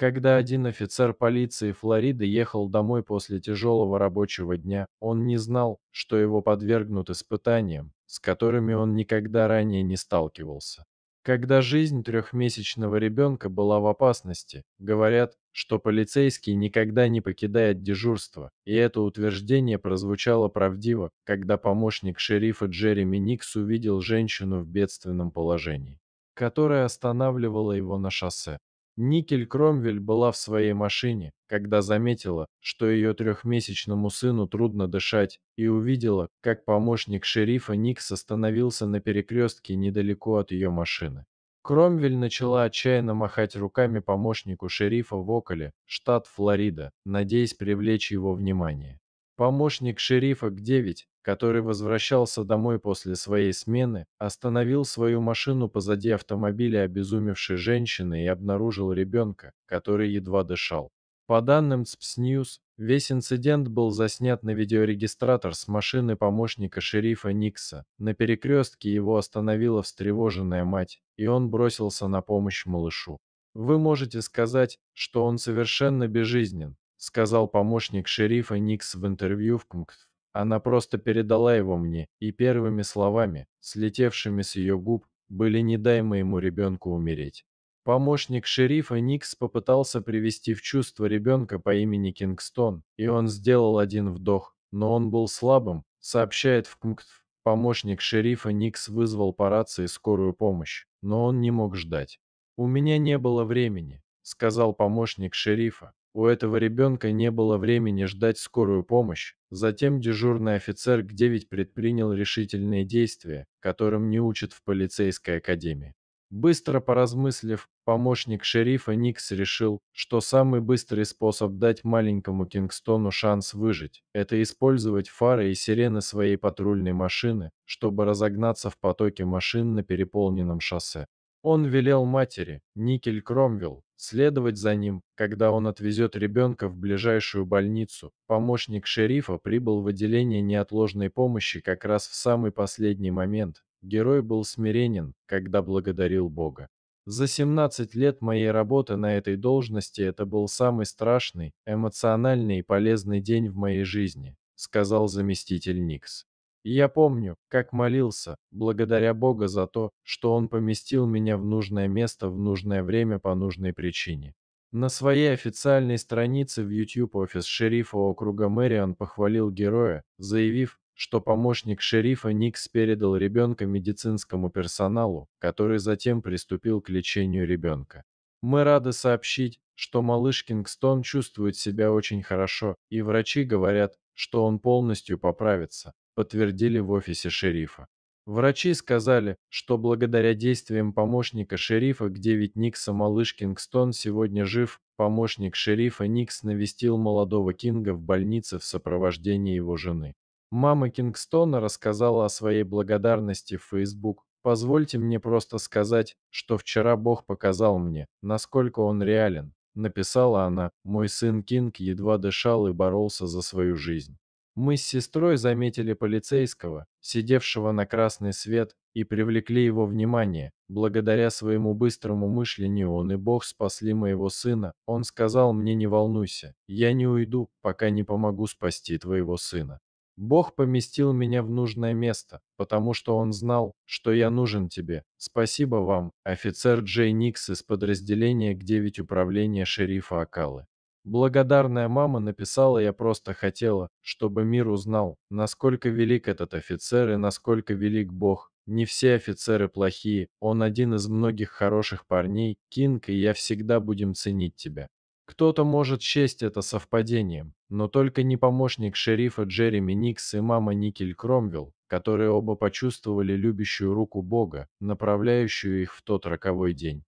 Когда один офицер полиции Флориды ехал домой после тяжелого рабочего дня, он не знал, что его подвергнут испытаниям, с которыми он никогда ранее не сталкивался. Когда жизнь трехмесячного ребенка была в опасности, говорят, что полицейский никогда не покидает дежурство, и это утверждение прозвучало правдиво, когда помощник шерифа Джереми Никс увидел женщину в бедственном положении, которая останавливала его на шоссе. Никель Кромвель была в своей машине, когда заметила, что ее трехмесячному сыну трудно дышать, и увидела, как помощник шерифа Никс остановился на перекрестке недалеко от ее машины. Кромвель начала отчаянно махать руками помощнику шерифа в Околе, штат Флорида, надеясь привлечь его внимание. Помощник шерифа К-9, который возвращался домой после своей смены, остановил свою машину позади автомобиля обезумевшей женщины и обнаружил ребенка, который едва дышал. По данным ЦПС News, весь инцидент был заснят на видеорегистратор с машины помощника шерифа Никса. На перекрестке его остановила встревоженная мать, и он бросился на помощь малышу. Вы можете сказать, что он совершенно безжизнен, сказал помощник шерифа Никс в интервью в Кункт. Она просто передала его мне, и первыми словами, слетевшими с ее губ, были «не дай моему ребенку умереть». Помощник шерифа Никс попытался привести в чувство ребенка по имени Кингстон, и он сделал один вдох, но он был слабым, сообщает в КМКТФ. Помощник шерифа Никс вызвал по рации скорую помощь, но он не мог ждать. «У меня не было времени», — сказал помощник шерифа. У этого ребенка не было времени ждать скорую помощь. Затем дежурный офицер К-9 предпринял решительные действия, которым не учат в полицейской академии. Быстро поразмыслив, помощник шерифа Никс решил, что самый быстрый способ дать маленькому Кингстону шанс выжить – это использовать фары и сирены своей патрульной машины, чтобы разогнаться в потоке машин на переполненном шоссе. Он велел матери, Никель Кромвелл, следовать за ним, когда он отвезет ребенка в ближайшую больницу. Помощник шерифа прибыл в отделение неотложной помощи как раз в самый последний момент. Герой был смиренен, когда благодарил Бога. За 17 лет моей работы на этой должности это был самый страшный, эмоциональный и полезный день в моей жизни, сказал заместитель Никс я помню, как молился, благодаря Бога за то, что Он поместил меня в нужное место в нужное время по нужной причине. На своей официальной странице в YouTube офис шерифа округа Мэриан похвалил героя, заявив, что помощник шерифа Никс передал ребенка медицинскому персоналу, который затем приступил к лечению ребенка. Мы рады сообщить, что малыш Кингстон чувствует себя очень хорошо, и врачи говорят, что он полностью поправится подтвердили в офисе шерифа. Врачи сказали, что благодаря действиям помощника шерифа, где ведь Никса малыш Кингстон сегодня жив, помощник шерифа Никс навестил молодого Кинга в больнице в сопровождении его жены. Мама Кингстона рассказала о своей благодарности в Facebook. «Позвольте мне просто сказать, что вчера Бог показал мне, насколько он реален», написала она. «Мой сын Кинг едва дышал и боролся за свою жизнь. Мы с сестрой заметили полицейского, сидевшего на красный свет, и привлекли его внимание. Благодаря своему быстрому мышлению он и Бог спасли моего сына. Он сказал мне не волнуйся, я не уйду, пока не помогу спасти твоего сына. Бог поместил меня в нужное место, потому что он знал, что я нужен тебе. Спасибо вам, офицер Джей Никс из подразделения 9 управления шерифа Акалы. Благодарная мама написала, я просто хотела, чтобы мир узнал, насколько велик этот офицер и насколько велик Бог. Не все офицеры плохие, он один из многих хороших парней, Кинг, и я всегда будем ценить тебя. Кто-то может счесть это совпадением, но только не помощник шерифа Джереми Никс и мама Никель Кромвелл, которые оба почувствовали любящую руку Бога, направляющую их в тот роковой день.